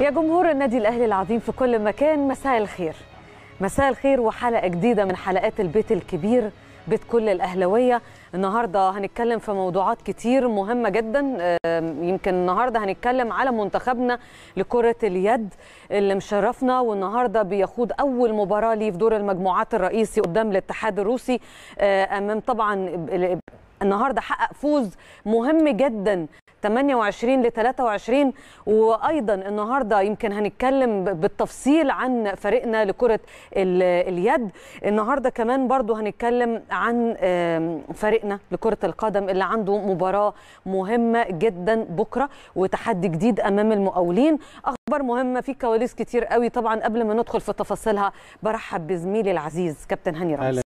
يا جمهور النادي الأهلي العظيم في كل مكان مساء الخير مساء الخير وحلقة جديدة من حلقات البيت الكبير بيت كل الاهلاويه النهاردة هنتكلم في موضوعات كتير مهمة جدا يمكن النهاردة هنتكلم على منتخبنا لكرة اليد اللي مشرفنا والنهاردة بيخوض أول مباراة ليه في دور المجموعات الرئيسي قدام الاتحاد الروسي أمام طبعا النهارده حقق فوز مهم جدا 28 ل 23 وايضا النهارده يمكن هنتكلم بالتفصيل عن فريقنا لكره اليد النهارده كمان برضو هنتكلم عن فريقنا لكره القدم اللي عنده مباراه مهمه جدا بكره وتحدي جديد امام المقاولين اخبار مهمه في كواليس كتير قوي طبعا قبل ما ندخل في تفاصيلها برحب بزميلي العزيز كابتن هاني رمزي